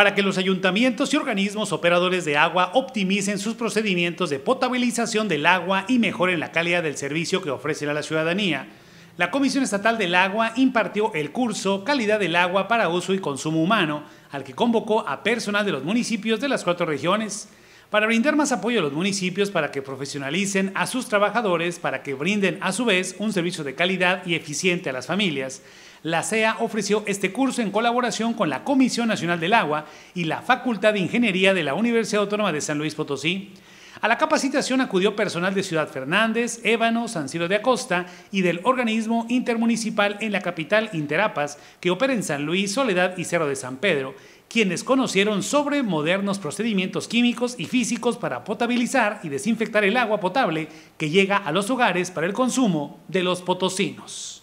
para que los ayuntamientos y organismos operadores de agua optimicen sus procedimientos de potabilización del agua y mejoren la calidad del servicio que ofrecen a la ciudadanía. La Comisión Estatal del Agua impartió el curso Calidad del Agua para Uso y Consumo Humano, al que convocó a personal de los municipios de las cuatro regiones para brindar más apoyo a los municipios para que profesionalicen a sus trabajadores, para que brinden a su vez un servicio de calidad y eficiente a las familias. La CEA ofreció este curso en colaboración con la Comisión Nacional del Agua y la Facultad de Ingeniería de la Universidad Autónoma de San Luis Potosí. A la capacitación acudió personal de Ciudad Fernández, Ébano, San Ciro de Acosta y del organismo intermunicipal en la capital Interapas que opera en San Luis, Soledad y Cerro de San Pedro quienes conocieron sobre modernos procedimientos químicos y físicos para potabilizar y desinfectar el agua potable que llega a los hogares para el consumo de los potosinos.